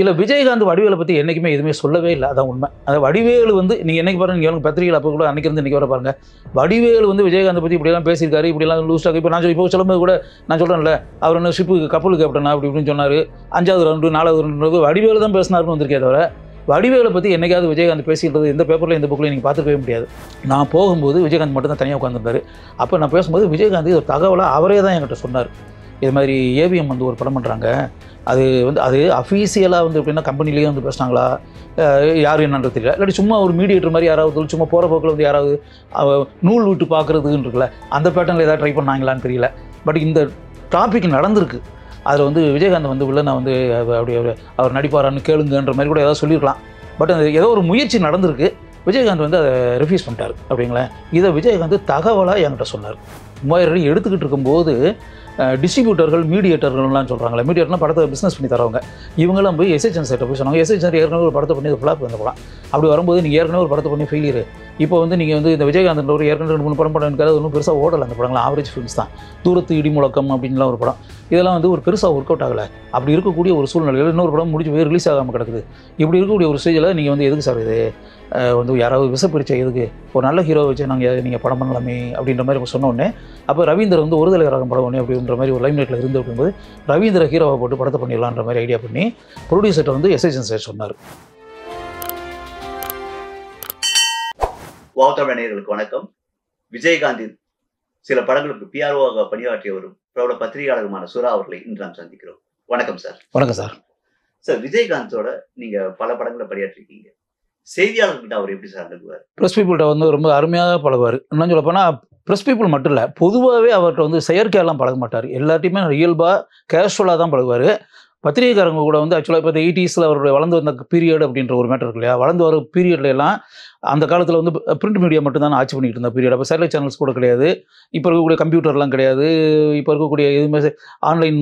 இல்லை விஜயகாந்த் வடிவேலை பற்றி என்றைக்குமே எதுவுமே சொல்லவே இல்லை அதான் உண்மை அந்த வடிவேலு வந்து நீங்கள் என்னைக்கு பாருங்க நீங்கள் பத்திரிகையில் அப்போ கூட இருந்து இன்னைக்கு வர பாருங்கள் வடிவேலு வந்து விஜயகாந்த் பற்றி இப்படிலாம் பேசியிருக்காரு இப்படிலாம் ஆகும் இப்போ நான் சொல்லி இப்போ சொல்லும்போது கூட நான் சொல்கிறேன்ல அவர் என்ன ஷிப்பு கப்பல் கேப்டனா அப்படி இப்படின்னு சொன்னார் அஞ்சாவது ரெண்டு நாலாவது ரெண்டு வடிவேலு தான் பேசினாருன்னு வந்திருக்கே தவிர வடிவேலை பற்றி என்றைக்காவது விஜயகாந்த் பேசிக்கிறது எந்த பேப்பரில் இந்த புக்கில் நீங்கள் பார்த்துக்கவே முடியாது நான் போகும்போது விஜயகாந்த் மட்டும் தான் தனியாக உட்காந்துருந்தார் அப்போ நான் பேசும்போது விஜயகாந்த் ஒரு தகவலை அவரே தான் என்கிட்ட சொன்னார் இது மாதிரி ஏவிஎம் வந்து ஒரு படம் பண்ணுறாங்க அது வந்து அது அஃபீஷியலாக வந்து எப்படின்னா கம்பெனிலேயே வந்து பேசுனாங்களா யார் என்னன்றது தெரியல இல்லாட்டி சும்மா ஒரு மீடியேட்டர் மாதிரி யாராவது சும்மா போகிற போக்கில் வந்து யாராவது நூல் விட்டு பார்க்குறதுன்னு இருக்குல்ல அந்த பேட்டர்னில் ஏதாவது ட்ரை பண்ணாங்களான்னு தெரியல பட் இந்த டாபிக் நடந்திருக்கு அதில் வந்து விஜயகாந்த் வந்து நான் வந்து அப்படி அவர் நடிப்பாரான்னு கேளுங்கன்ற மாதிரி கூட ஏதாவது சொல்லியிருக்கலாம் பட் அது ஏதோ ஒரு முயற்சி நடந்திருக்கு விஜயகாந்த் வந்து அதை ரிஃப்யூஸ் பண்ணிட்டார் அப்படிங்களேன் இதை விஜயகாந்த் தகவலாக என்கிட்ட சொன்னார் மூவாயிரம் எடுத்துக்கிட்டு இருக்கும்போது டிஸ்ட்ரிபியூட்டர்கள் மீடியேட்டர்கள்லாம் சொல்கிறாங்க மீடியேட்டர்னா படத்தை பிஸ்னஸ் பண்ணி தரவங்க இவங்களாம் போய் எஸ்ஹெச்என் சைட்டை போய் சொன்னாங்க எஸ்எச்என் ஏற்கனவே ஒரு படத்தை பண்ணி ஃப்ளாப் வந்து போகலாம் அப்படி வரும்போது நீங்கள் ஏற்கனவே ஒரு படத்தை பண்ணி ஃபெயிலியர் இப்போ வந்து நீங்கள் வந்து இந்த விஜயகாந்தன் ஒரு ஏற்கனவே ரெண்டு மூணு படம் படம் எடுக்காது ஒன்றும் பெருசாக ஓடலை அந்த படங்கள் ஆவரேஜ் ஃபிலிம்ஸ் தான் தூரத்து இடி முழக்கம் அப்படின்லாம் ஒரு படம் இதெல்லாம் வந்து ஒரு பெருசாக ஒர்க் அவுட் ஆகலை அப்படி இருக்கக்கூடிய ஒரு சூழ்நிலையில் இன்னொரு படம் முடிஞ்சு போய் ரிலீஸ் ஆகாமல் கிடக்குது இப்படி இருக்கக்கூடிய ஒரு ஸ்டேஜில் நீங்கள் வந்து எதுக்கு சார் இது வந்து யாராவது விசப்பிடிச்ச இதுக்கு ஒரு நல்ல ஹீரோ வச்சு நாங்கள் நீங்கள் படம் பண்ணலாமே அப்படின்ற மாதிரி சொன்னோடனே அப்போ ரவீந்தர் வந்து ஒரு தலைவராக படம் ஒன்று அப்படின்ற மாதிரி ஒரு லைம்லைட்டில் இருந்து அப்படிங்கும்போது ரவீந்திர ஹீரோவை போட்டு படத்தை பண்ணிடலான்ற மாதிரி ஐடியா பண்ணி ப்ரொடியூசர்கிட்ட வந்து எஸ்எஸ்என் சார் சொன்னார் வாத்தமிழர்களுக்கு வணக்கம் விஜயகாந்தின் சில படங்களுக்கு பிஆர்ஓவாக பணியாற்றிய ஒரு பிரபல பத்திரிகையாளருமான சுரா அவர்களை இன்று நாம் சந்திக்கிறோம் வணக்கம் சார் வணக்கம் சார் சார் விஜயகாந்தோட நீங்க பல படங்களை பணியாற்றிருக்கீங்க செய்தியாளர்கிட்ட அவர் எப்படி சார் நடக்குவார் ப்ரெஸ் பீப்புள்கிட்ட வந்து ரொம்ப அருமையாக பழகுவார் என்ன சொல்ல போனால் ப்ரெஸ் பீப்புள் மட்டும் இல்லை பொதுவாகவே அவர்கிட்ட வந்து செயற்கையெல்லாம் பழக மாட்டார் எல்லாத்தையுமே இயல்பாக கேஷுவலாக தான் பழகுவார் பத்திரிகைக்காரங்க கூட வந்து ஆக்சுவலாக இப்போ எயிட்டிஸில் அவருடைய வளர்ந்து வந்த பீரியட் அப்படின்ற ஒரு மேட்டர் இருக்கு இல்லையா வளர்ந்து வர பீரியட்ல எல்லாம் அந்த காலத்தில் வந்து பிரிண்ட் மீடியா மட்டும் தான் ஆட்சி பண்ணிக்கிட்டு இருந்த பீரியட் அப்போ சேட்டலைட் சேனல்ஸ் கூட கிடையாது இப்போ இருக்கக்கூடிய கம்ப்யூட்டர்லாம் கிடையாது இப்போ இருக்கக்கூடிய எதுவுமே ஆன்லைன்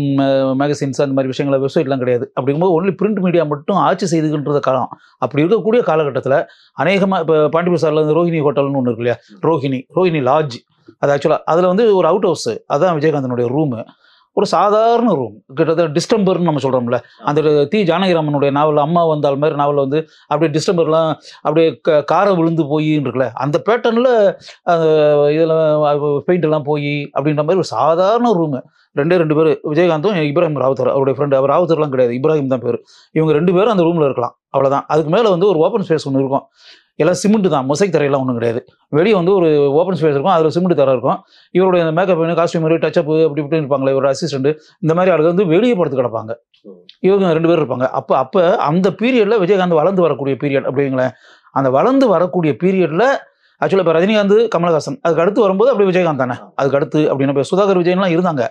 மேகசின்ஸ் அந்த மாதிரி விஷயங்கள வெப்சைட்லாம் கிடையாது அப்படிங்கும்போது ஒன்லி பிரிண்ட் மீடியா மட்டும் ஆட்சி செய்துகின்றது காலம் அப்படி இருக்கக்கூடிய காலகட்டத்தில் அநேகமாக இப்போ பாண்டிபசாரில் வந்து ரோஹிணி ஹோட்டல்னு ஒன்று இருக்கு இல்லையா ரோஹிணி ரோஹிணி லாட்ஜ் அது ஆக்சுவலாக அதில் வந்து ஒரு அவுட் ஹவுஸ் அதுதான் விஜயகாந்தனுடைய ரூமு ஒரு சாதாரண ரூம் கிட்டத்தட்ட டிஸ்டம்பர்னு நம்ம சொல்கிறோம்ல அந்த தி ஜானகிராமனுடைய நாவல் அம்மா வந்தால் மாதிரி நாவல் வந்து அப்படியே டிஸ்டம்பர்லாம் அப்படியே க காரை விழுந்து போயின்னு அந்த பேட்டர்னில் இதில் பெயிண்டெல்லாம் போய் அப்படின்ற மாதிரி ஒரு சாதாரண ரூமு ரெண்டே ரெண்டு பேர் விஜயகாந்தும் இப்ராஹிம் ராவுத்தர் அவருடைய ஃப்ரெண்டு அவர் ராவுத்தர்லாம் கிடையாது இப்ராஹிம் தான் பேர் இவங்க ரெண்டு பேரும் அந்த ரூமில் இருக்கலாம் அவ்வளோதான் அதுக்கு மேலே வந்து ஒரு ஓப்பன் ஸ்பேஸ் ஒன்று இருக்கும் எல்லாம் சிமெண்ட் தான் மொசைக் தரையெல்லாம் ஒன்றும் கிடையாது வெளியே வந்து ஒரு ஓப்பன் ஸ்பேஸ் இருக்கும் அதில் சிமெண்ட் தர இருக்கும் இவருடைய மேக்கப் காஸ்டியூமர் டச்சப் அப்படி இப்படி இருப்பாங்களே இவரோட அசிஸ்டண்ட் இந்த மாதிரி ஆளுங்க வந்து வெளியே படுத்து கிடப்பாங்க இவங்க ரெண்டு பேர் இருப்பாங்க அப்போ அப்போ அந்த பீரியடில் விஜயகாந்த் வளர்ந்து வரக்கூடிய பீரியட் அப்படிங்களேன் அந்த வளர்ந்து வரக்கூடிய பீரியடில் ஆக்சுவலாக இப்போ ரஜினிகாந்த் கமலஹாசன் அதுக்கு அடுத்து வரும்போது அப்படி விஜயகாந்த் தானே அதுக்கு அடுத்து அப்படின்னு இப்போ சுதாகர் விஜயன்லாம் இருந்தாங்க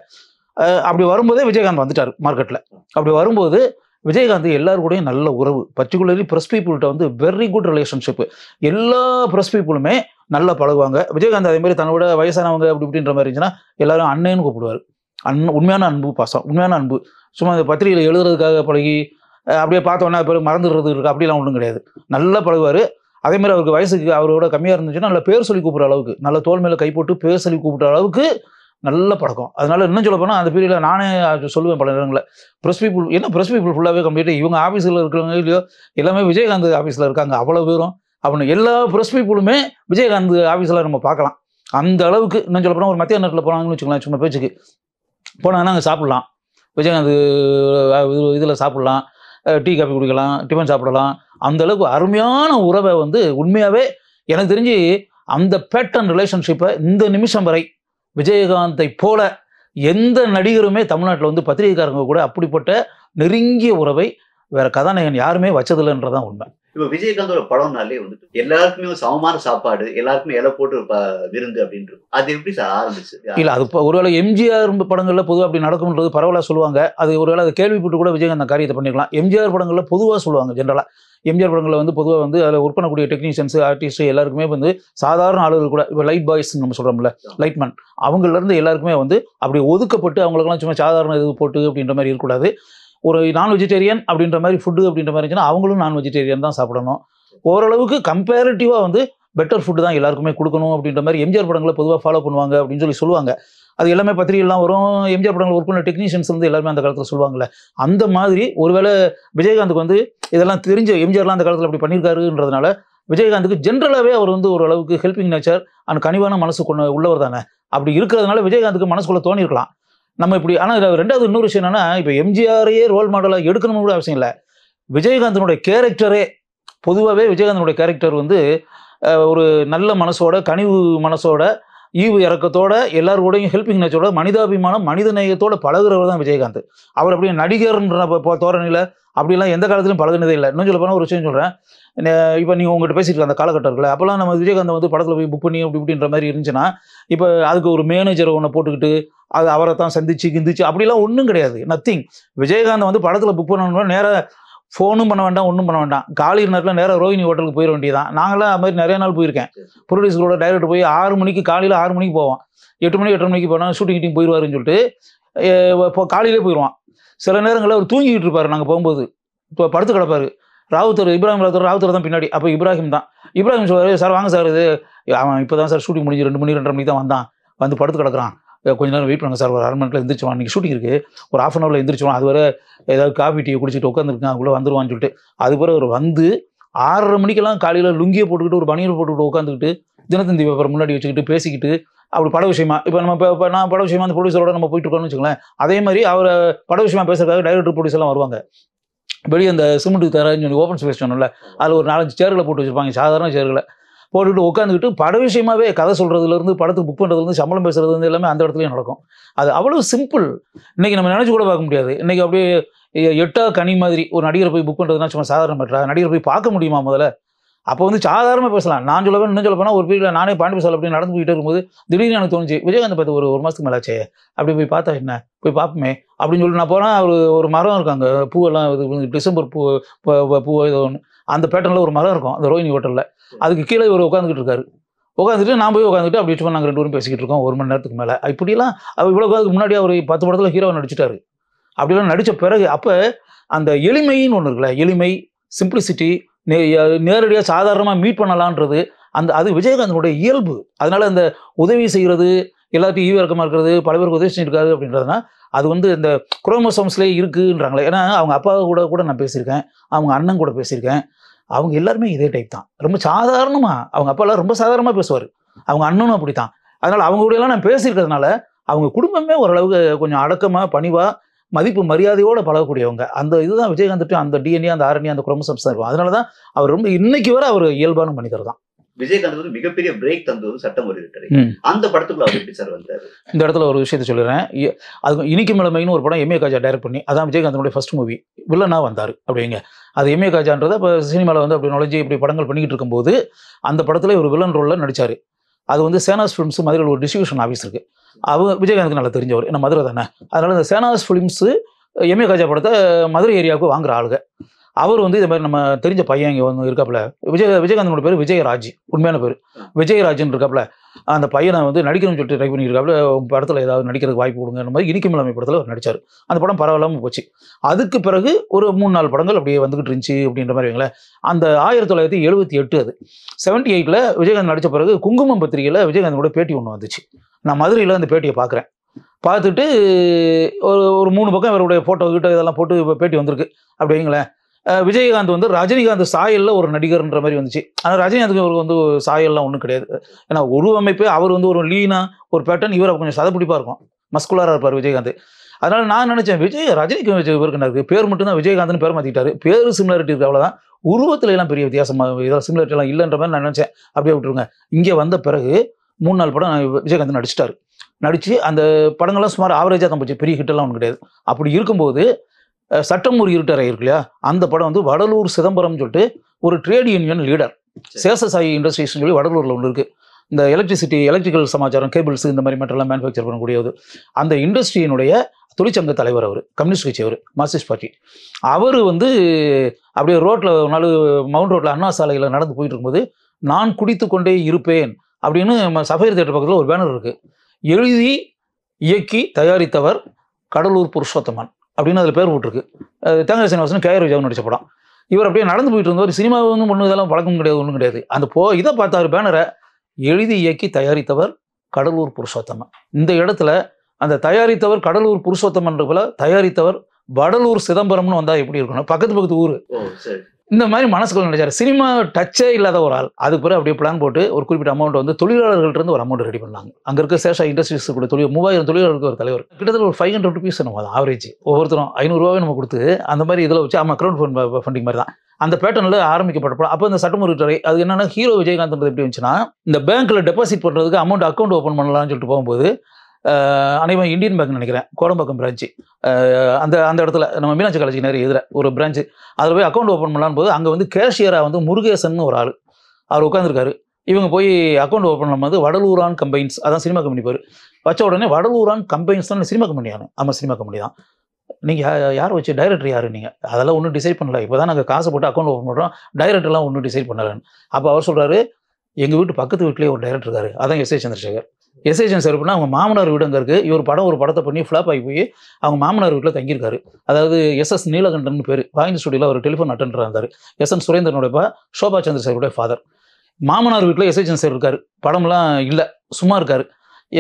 அப்படி வரும்போதே விஜயகாந்த் வந்துட்டார் மார்க்கெட்டில் அப்படி வரும்போது விஜயகாந்த் எல்லாரு கூடயும் நல்ல உறவு பர்டிகுலர்லி ப்ரெஸ் பீப்புள்கிட்ட வந்து வெரி குட் ரிலேஷன்ஷிப் எல்லா ப்ரெஸ் பீப்புளுமே நல்லா பழகுவாங்க விஜயகாந்த் அதே மாதிரி தன்னோட வயசானவங்க அப்படி இப்படின்ற மாதிரி இருந்துச்சுன்னா எல்லாரும் அண்ணன்னு கூப்பிடுவார் அன் உண்மையான அன்பு பாசம் உண்மையான அன்பு சும்மா இந்த பத்திரிகையில் எழுதுறதுக்காக பழகி அப்படியே பார்த்தோன்னா பேர் மறந்துடுறது இருக்குது அப்படிலாம் ஒன்றும் கிடையாது நல்லா பழகுவார் அதே மாதிரி அவருக்கு வயசுக்கு அவரோட கம்மியாக இருந்துச்சுன்னா நல்லா பேர் சொல்லி கூப்பிட்ற அளவுக்கு நல்ல தோல் மேலே கை போட்டு பேர் சொல்லி கூப்பிட்ற அளவுக்கு நல்ல பழக்கம் அதனால இன்னும் சொல்ல போனால் அந்த பீரியடில் நானே சொல்லுவேன் பல நேரங்களில் ப்ரெஸ் பீப்புள் ஏன்னா ப்ரெஸ் பீப்புள் ஃபுல்லாகவே கம்ப்ளீட்டாக இவங்க ஆஃபீஸில் இருக்கிறவங்க இல்லையோ எல்லாமே விஜயகாந்த் ஆஃபீஸில் இருக்காங்க அவ்வளோ பேரும் அப்படின்னு எல்லா ப்ரெஸ் பீப்புளுமே விஜயகாந்த் ஆஃபீஸில் நம்ம பார்க்கலாம் அந்த அளவுக்கு இன்னும் சொல்ல போனால் ஒரு மத்திய நேரத்தில் போனாங்கன்னு வச்சுக்கலாம் சும்மா பேச்சுக்கு போனாங்கன்னா அங்கே சாப்பிட்லாம் விஜயகாந்த் இதில் சாப்பிட்லாம் டீ காஃபி குடிக்கலாம் டிஃபன் சாப்பிடலாம் அந்த அளவுக்கு அருமையான உறவை வந்து உண்மையாகவே எனக்கு தெரிஞ்சு அந்த பேட்டர்ன் ரிலேஷன்ஷிப்பை இந்த நிமிஷம் வரை விஜயகாந்தை போல எந்த நடிகருமே தமிழ்நாட்டில் வந்து பத்திரிகைக்காரங்க கூட அப்படிப்பட்ட நெருங்கிய உறவை வேற கதாநாயகன் யாருமே வச்சதில்லைன்றதான் உண்மை இப்போ விஜயகாந்தோட படம்னாலே வந்துட்டு எல்லாருக்குமே சமமான சாப்பாடு எல்லாருக்குமே இலை போட்டு விருந்து அப்படின்னு அது எப்படி சார் ஆரம்பிச்சு இல்ல அது ஒருவேளை எம்ஜிஆர் படங்கள்ல பொதுவாக அப்படி நடக்கும்ன்றது பரவாயில்ல சொல்லுவாங்க அது ஒருவேளை அது கேள்விப்பட்டு கூட விஜயகாந்த் காரியத்தை பண்ணிக்கலாம் எம்ஜிஆர் படங்கள்ல பொதுவாக சொல்லுவாங்க ஜென்ரலா எம்ஜிஆர் படங்களில் வந்து பொதுவாக வந்து அதில் ஒர்க் பண்ணக்கூடிய டெக்னீஷியன்ஸ் ஆர்டிஸ்ட் எல்லாருக்குமே வந்து சாதாரண ஆளுகள் கூட இப்போ லைட் பாய்ஸ் நம்ம சொல்கிறோம்ல அவங்கள அவங்கலேருந்து எல்லாருக்குமே வந்து அப்படி ஒதுக்கப்பட்டு அவங்களுக்குலாம் சும்மா சாதாரண இது போட்டு அப்படின்ற மாதிரி இருக்கக்கூடாது ஒரு நான் வெஜிடேரியன் அப்படின்ற மாதிரி ஃபுட்டு அப்படின்ற மாதிரி இருந்துச்சுன்னா அவங்களும் நான் வெஜிடேரியன் தான் சாப்பிடணும் ஓரளவுக்கு கம்பேரிட்டிவாக வந்து பெட்டர் ஃபுட்டு தான் எல்லாருக்குமே கொடுக்கணும் அப்படின்ற மாதிரி எம்ஜிஆர் படங்களை பொதுவாக ஃபாலோ பண்ணுவாங்க அப்படின்னு சொல்லி சொல்லுவாங்க அது எல்லாமே பத்திரிகைலாம் வரும் எம்ஜிஆர் படங்கள் ஒர்க் பண்ண டெக்னீஷியன்ஸ் வந்து எல்லாருமே அந்த காலத்தில் சொல்லுவாங்கல்ல அந்த மாதிரி ஒருவேளை விஜயகாந்துக்கு வந்து இதெல்லாம் தெரிஞ்ச எம்ஜிஆர்லாம் அந்த காலத்தில் அப்படி பண்ணியிருக்காருன்றதுனால விஜயகாந்துக்கு ஜென்ரலாகவே அவர் வந்து ஓரளவுக்கு ஹெல்பிங் நேச்சர் அண்ட் கனிவான மனசு கொண்டு உள்ளவர் தானே அப்படி இருக்கிறதுனால விஜயகாந்துக்கு மனசுக்குள்ளே தோணிருக்கலாம் நம்ம இப்படி ஆனால் இதில் ரெண்டாவது இன்னொரு விஷயம் என்னன்னா இப்போ எம்ஜிஆரையே ரோல் மாடலாக எடுக்கணும்னு கூட அவசியம் இல்லை விஜயகாந்தனுடைய கேரக்டரே பொதுவாகவே விஜயகாந்தனுடைய கேரக்டர் வந்து ஒரு நல்ல மனசோட கனிவு மனசோட ஈவு இறக்கத்தோட எல்லாரோடையும் ஹெல்பிங் நேச்சரோட மனிதாபிமானம் மனித நேயத்தோட பழகுறவர் தான் விஜயகாந்த் அவர் அப்படியே நடிகர்ன்ற தோரணையில் அப்படிலாம் எந்த காலத்திலும் பழகுனதே இல்லை இன்னும் சொல்ல போனால் ஒரு விஷயம் சொல்கிறேன் இப்போ நீங்கள் உங்கள்கிட்ட பேசிட்டு அந்த காலகட்டத்தில் அப்போல்லாம் நம்ம விஜயகாந்த் வந்து படத்தில் போய் புக் பண்ணி அப்படி இப்படின்ற மாதிரி இருந்துச்சுன்னா இப்போ அதுக்கு ஒரு மேனேஜரை ஒன்று போட்டுக்கிட்டு அது அவரை தான் சந்திச்சு கிந்திச்சு அப்படிலாம் ஒன்றும் கிடையாது நத்திங் விஜயகாந்த் வந்து படத்தில் புக் பண்ணணும்னா நேராக ஃபோனும் பண்ண வேண்டாம் ஒன்றும் பண்ண வேண்டாம் காலி நேரத்தில் நேராக ரோஹிணி ஹோட்டலுக்கு போயிட வேண்டியதான் நாங்களாம் அது மாதிரி நிறைய நாள் போயிருக்கேன் ப்ரொடியூசரோட டைரக்டர் போய் ஆறு மணிக்கு காலையில் ஆறு மணிக்கு போவோம் எட்டு மணி எட்டு மணிக்கு போனால் ஷூட்டிங் கிட்டிங் போயிடுவாருன்னு சொல்லிட்டு இப்போ காலையிலே போயிடுவான் சில நேரங்களில் அவர் தூங்கிக்கிட்டு இருப்பார் நாங்கள் போகும்போது இப்போ படுத்து கிடப்பார் ராவுத்தர் இப்ராஹிம் ராவுத்தர் ராவுத்தர் தான் பின்னாடி அப்போ இப்ராஹிம் தான் இப்ராஹிம் சொல்வார் சார் வாங்க சார் இது அவன் இப்போ தான் சார் ஷூட்டிங் முடிஞ்சு ரெண்டு மணி ரெண்டரை மணிக்கு தான் வந்தான் வந்து படுத்து கிடக்குறான் கொஞ்ச நேரம் வெயிட் பண்ணுங்க சார் ஒரு அரை மணிக்கில் எந்திரிச்சுவான் இன்றைக்கி ஷூட்டிங் இருக்குது ஒரு ஆஃப் அன் ஹவரில் எந்திரிச்சுவான் அது வர ஏதாவது காஃபி டீ குடிச்சிட்டு உட்காந்துருக்கேன் அவங்கள வந்துருவான்னு சொல்லிட்டு அது பிறகு அவர் வந்து ஆறரை மணிக்கெல்லாம் காலையில் லுங்கியை போட்டுக்கிட்டு ஒரு பனியன் போட்டுக்கிட்டு உட்காந்துக்கிட்டு தினத்தந்தி பேப்பர் முன்னாடி வச்சுக்கிட்டு பேசிக்கிட்டு அப்படி பட விஷயமா இப்போ நம்ம இப்போ நான் பட விஷயமா அந்த ப்ரொடியூசரோட நம்ம போயிட்டு இருக்கோம்னு வச்சுக்கோங்களேன் அதே மாதிரி அவர் பட விஷயமா பேசுறதுக்காக டைரக்டர் ப்ரொடியூசர்லாம் வருவாங்க வெளியே அந்த சிமெண்ட்டுக்கு தரேன்னு சொல்லி ஓப்பன் ஸ்பேஸ் சொன்னோம்ல அதில் ஒரு நாலஞ்சு சேர்களை போட்டு வச்சுருப்பாங்க சாதாரண சேர்களை போட்டுட்டு உட்காந்துக்கிட்டு பட விஷயமாவே கதை சொல்கிறதுலேருந்து படத்துக்கு புக் பண்ணுறதுலேருந்து சம்பளம் பேசுகிறதுலேருந்து எல்லாமே அந்த இடத்துலையும் நடக்கும் அது அவ்வளோ சிம்பிள் இன்றைக்கி நம்ம நினச்சி கூட பார்க்க முடியாது இன்றைக்கி அப்படியே எட்டா கனி மாதிரி ஒரு நடிகரை போய் புக் பண்ணுறதுனா சும்மா சாதாரண மேட்டரா நடிகரை போய் பார்க்க முடியுமா முதல்ல அப்போ வந்து சாதாரணமாக பேசலாம் நான் சொல்லவே இன்னும் சொல்ல போனால் ஒரு பீரியடில் நானே பாண்டி பேசல அப்படி நடந்து போயிட்டு இருக்கும்போது திடீர்னு எனக்கு தோணுச்சு விஜயகாந்த் பார்த்து ஒரு ஒரு மாதத்துக்கு மேலாச்சே அப்படி போய் பார்த்தா என்ன போய் பார்ப்போமே அப்படின்னு சொல்லிட்டு நான் போனால் ஒரு ஒரு மரம் இருக்காங்க பூவெல்லாம் இது டிசம்பர் பூ பூ இது ஒன்று அந்த பேட்டர்னில் ஒரு மரம் இருக்கும் அந்த ரோஹினி ஹோட்டலில் அதுக்கு கீழே இவர் உட்காந்துக்கிட்டு இருக்காரு உட்காந்துட்டு நான் போய் உட்காந்துட்டு அப்படி சும்மா நாங்கள் ரெண்டு பேரும் பேசிக்கிட்டு இருக்கோம் ஒரு மணி நேரத்துக்கு மேலே இப்படிலாம் இவ்வளோ காலத்துக்கு முன்னாடி அவர் பத்து படத்தில் ஹீரோவை நடிச்சிட்டாரு அப்படிலாம் நடித்த பிறகு அப்போ அந்த எளிமைன்னு ஒன்று இருக்குல்ல எளிமை சிம்பிளிசிட்டி நே நேரடியாக சாதாரணமாக மீட் பண்ணலான்றது அந்த அது விஜயகாந்தனுடைய இயல்பு அதனால் அந்த உதவி செய்கிறது எல்லாத்தையும் ஈவிரக்கமாக இருக்கிறது பல பேருக்கு உதவி செஞ்சிருக்காது அப்படின்றதுனா அது வந்து இந்த குரோமோசோம்ஸ்லேயே இருக்குன்றாங்களே ஏன்னா அவங்க அப்பா கூட கூட நான் பேசியிருக்கேன் அவங்க அண்ணன் கூட பேசியிருக்கேன் அவங்க எல்லாருமே இதே டைப் தான் ரொம்ப சாதாரணமாக அவங்க அப்பாலாம் ரொம்ப சாதாரணமாக பேசுவார் அவங்க அண்ணனும் அப்படி தான் அதனால் அவங்க கூடலாம் நான் பேசியிருக்கிறதுனால அவங்க குடும்பமே ஓரளவுக்கு கொஞ்சம் அடக்கமாக பணிவாக மதிப்பு மரியாதையோடு பழகக்கூடியவங்க அந்த இதுதான் விஜயகாந்துட்டு அந்த டிஎன்ஏ அந்த ஆர்என்ஏ அந்த குரோமோசோம்ஸ் தான் இருக்கும் அதனால தான் அவர் ரொம்ப இன்னைக்கு வர அவர் இயல்பான மனிதர் தான் விஜயகாந்த் வந்து மிகப்பெரிய பிரேக் தந்தது வந்து சட்டம் ஒரு இருக்கிறது அந்த படத்துக்குள்ள அவர் எப்படி சார் வந்தார் இந்த இடத்துல ஒரு விஷயத்த சொல்லுறேன் அது இனிக்கு மிளமைன்னு ஒரு படம் எம்ஏ காஜா டைரக்ட் பண்ணி அதான் விஜயகாந்தனுடைய ஃபர்ஸ்ட் மூவி வில்லனா வந்தார் அப்படிங்க அது எம்ஏ காஜான்றது இப்போ சினிமாவில் வந்து அப்படி நுழைஞ்சு இப்படி படங்கள் பண்ணிக்கிட்டு இருக்கும்போது அந்த படத்தில் ஒரு வில்லன் ரோலில் நடித்தார் அது வந்து சேனாஸ் ஃபிலிம்ஸ் மதுரையில் ஒரு டிஸ்ட்ரிபியூஷன் ஆஃபீஸ் இருக்கு அவங்க விஜயகாந்துக்கு நல்லா தெரிஞ்சவர் என்ன மதுரை தானே அதனால் இந்த சேனாஸ் ஃபிலிம்ஸு எம்ஏ காஜா படத்தை மதுரை ஏரியாவுக்கு வாங்குற ஆளுங்க அவர் வந்து இது மாதிரி நம்ம தெரிஞ்ச பையன் இங்கே வந்து இருக்காப்புல விஜய விஜயகாந்தனோட பேர் விஜயராஜ் உண்மையான பேர் விஜயராஜன் இருக்காப்புல அந்த பையனை வந்து நடிக்கணும்னு சொல்லிட்டு ட்ரை பண்ணியிருக்காப்புல உங்கள் படத்தில் ஏதாவது நடிக்கிறதுக்கு வாய்ப்பு கொடுங்கிற மாதிரி இனிக்கும் மிளமை படத்தில் அவர் நடித்தார் அந்த படம் பரவாயில்லாமல் போச்சு அதுக்கு பிறகு ஒரு மூணு நாலு படங்கள் அப்படியே வந்துக்கிட்டு இருந்துச்சு அப்படின்ற மாதிரி வைங்களே அந்த ஆயிரத்தி தொள்ளாயிரத்தி எழுபத்தி எட்டு அது செவன்ட்டி எயிட்டில் விஜயகாந்த் நடித்த பிறகு குங்குமம் பத்திரிகையில் விஜயகாந்தனோட பேட்டி ஒன்று வந்துச்சு நான் மதுரையில் அந்த பேட்டியை பார்க்குறேன் பார்த்துட்டு ஒரு ஒரு மூணு பக்கம் இவருடைய ஃபோட்டோ கிட்ட இதெல்லாம் போட்டு பேட்டி வந்திருக்கு அப்படிங்களேன் விஜயகாந்த் வந்து ரஜினிகாந்த் சாயலில் ஒரு நடிகர்ன்ற மாதிரி வந்துச்சு ஆனால் ரஜினிகாந்த் அவருக்கு வந்து சாயல்லாம் ஒன்றும் கிடையாது ஏன்னா உருவமைப்பு அவர் வந்து ஒரு லீனாக ஒரு பேட்டர்ன் இவர் கொஞ்சம் சதப்பிடிப்பாக இருக்கும் மஸ்குலராக இருப்பார் விஜயகாந்த் அதனால் நான் நினச்சேன் விஜய் ரஜினிக்கு விஜய் இவருக்கு இருக்குது பேர் மட்டும்தான் விஜயகாந்த்னு பேர் மாற்றிக்கிட்டார் பேர் சிமிலாரிட்டி இருக்குது அவ்வளோதான் உருவத்தில் எல்லாம் பெரிய வித்தியாசமாக இதெல்லாம் சிமிலாரிட்டி எல்லாம் இல்லைன்ற மாதிரி நான் நினச்சேன் அப்படியே விட்டுருங்க இங்கே வந்த பிறகு மூணு நாள் படம் விஜயகாந்த் நடிச்சிட்டார் நடித்து அந்த படங்கள்லாம் சுமார் ஆவரேஜாக தான் போச்சு பெரிய ஹிட்டெல்லாம் ஒன்று கிடையாது அப்படி இருக்கும்போது சட்டம் ஒரு இருட்டரை இருக்கு இல்லையா அந்த படம் வந்து வடலூர் சிதம்பரம் சொல்லிட்டு ஒரு trade union leader Seshasayee industries சொல்லி வடலூரில் ஒன்று இருக்குது இந்த எலக்ட்ரிசிட்டி எலக்ட்ரிக்கல் சமாச்சாரம் கேபிள்ஸ் இந்த மாதிரி மெட்டெல்லாம் மேனுஃபேக்சர் பண்ணக்கூடியது அந்த இண்டஸ்ட்ரியினுடைய தொழிற்சங்க தலைவர் அவர் கம்யூனிஸ்ட் கட்சி அவர் மார்க்சிஸ்ட் பார்ட்டி அவர் வந்து அப்படியே ரோட்டில் ஒரு நாள் மவுண்ட் ரோட்டில் அண்ணா சாலையில் நடந்து போயிட்டு இருக்கும்போது நான் குடித்து கொண்டே இருப்பேன் அப்படின்னு சஃபைர் தேட்டர் பக்கத்தில் ஒரு பேனர் இருக்குது எழுதி இயக்கி தயாரித்தவர் கடலூர் புருஷோத்தமன் அப்படின்னு அதில் பேர் போட்டிருக்கு தேங்காய் சீனிவாசன் கேஆர் விஜயன் நடிச்ச படம் இவர் அப்படியே நடந்து போயிட்டு இருந்தவர் வந்து ஒன்றும் இதெல்லாம் பழக்கம் கிடையாது ஒன்றும் கிடையாது அந்த போ இதை பார்த்தாரு பேனரை எழுதி இயக்கி தயாரித்தவர் கடலூர் புருஷோத்தமன் இந்த இடத்துல அந்த தயாரித்தவர் கடலூர் புருஷோத்தமன்ற போல தயாரித்தவர் வடலூர் சிதம்பரம்னு வந்தால் எப்படி இருக்கணும் பக்கத்து பக்கத்து ஊர் இந்த மாதிரி மனசுக்குள்ள நினைச்சாரு சினிமா டச்சே இல்லாத ஒரு ஆள் அது பிறகு அப்படியே பிளான் போட்டு ஒரு குறிப்பிட்ட அமௌண்ட் வந்து தொழிலாளர்கள்ட்ட ஒரு அமௌண்ட் ரெடி பண்ணாங்க அங்கே இருக்க சேஷா இண்டஸ்ட்ரீஸ் கூட தொழில் மூவாயிரம் தொழிலாளர்களுக்கு ஒரு தலைவர் கிட்டத்தட்ட ஒரு ஃபைவ் ஹண்ட்ரட் ருபீஸ் நம்ம ஆவரேஜ் ஒவ்வொருத்தரும் ஐநூறுரூவாவே நம்ம கொடுத்து அந்த மாதிரி இதில் வச்சு ஆமாம் கிரௌண்ட் ஃபண்ட் ஃபண்டிங் மாதிரி தான் அந்த பேட்டர்னில் ஆரம்பிக்கப்பட்டப்போ அப்போ இந்த துறை அது என்னன்னா ஹீரோ விஜயகாந்த் எப்படி வந்துச்சுன்னா இந்த பேங்க்கில் டெபாசிட் பண்ணுறதுக்கு அமௌண்ட் அக்கௌண்ட் ஓப்பன் பண்ணலாம்னு சொல்லிட்டு போகும்போது அனைவரும் இந்தியன் பேங்க் நினைக்கிறேன் கோடம்பாக்கம் பிரான்ச்சு அந்த அந்த இடத்துல நம்ம மீனாட்சி காலேஜ் நிறைய எதிர ஒரு பிரான்ச்சு அதில் போய் அக்கௌண்ட் ஓப்பன் பண்ணலான்னு போது அங்கே வந்து கேஷியராக வந்து முருகேசன் ஒரு ஆள் அவர் உட்காந்துருக்காரு இவங்க போய் அக்கௌண்ட் ஓப்பன் பண்ணும்போது வடலூரான் கம்பைன்ஸ் அதான் சினிமா கம்பெனி பேர் வச்ச உடனே வடலூரான் கம்பைன்ஸ் தான் சினிமா கம்பெனியான ஆமாம் சினிமா கம்பெனி தான் நீங்கள் யார் வச்சு டைரக்டர் யார் நீங்கள் அதெல்லாம் ஒன்றும் டிசைட் பண்ணல இப்போ தான் நாங்கள் காசு போட்டு அக்கௌண்ட் ஓப்பன் பண்ணுறோம் டைரக்டர்லாம் ஒன்றும் டிசைட் பண்ணலன்னு அப்போ அவர் சொல்கிறாரு எங்கள் வீட்டு பக்கத்து வீட்டிலேயே ஒரு டைரக்டர் இருக்காரு அதான் எஸ் ஏ சந்திரசேகர் எஸ்ஏஜன் செருப்புனா அவங்க மாமனார் வீடு அங்கே இருக்குது இவர் படம் ஒரு படத்தை பண்ணி ஃப்ளாப் ஆகி போய் அவங்க மாமனார் வீட்டில் தங்கியிருக்காரு அதாவது எஸ் எஸ் நீலகண்டன் பேர் வாங்கி ஸ்டுடியோவில் அவர் டெலிஃபோன் அட்டன் இருந்தார் எஸ் என் சுரேந்திரனுடைய சோபா சந்திர சாருடைய ஃபாதர் மாமனார் வீட்டில் எஸ்ஏஜன் சார் இருக்கார் படம்லாம் இல்லை சும்மா இருக்கார்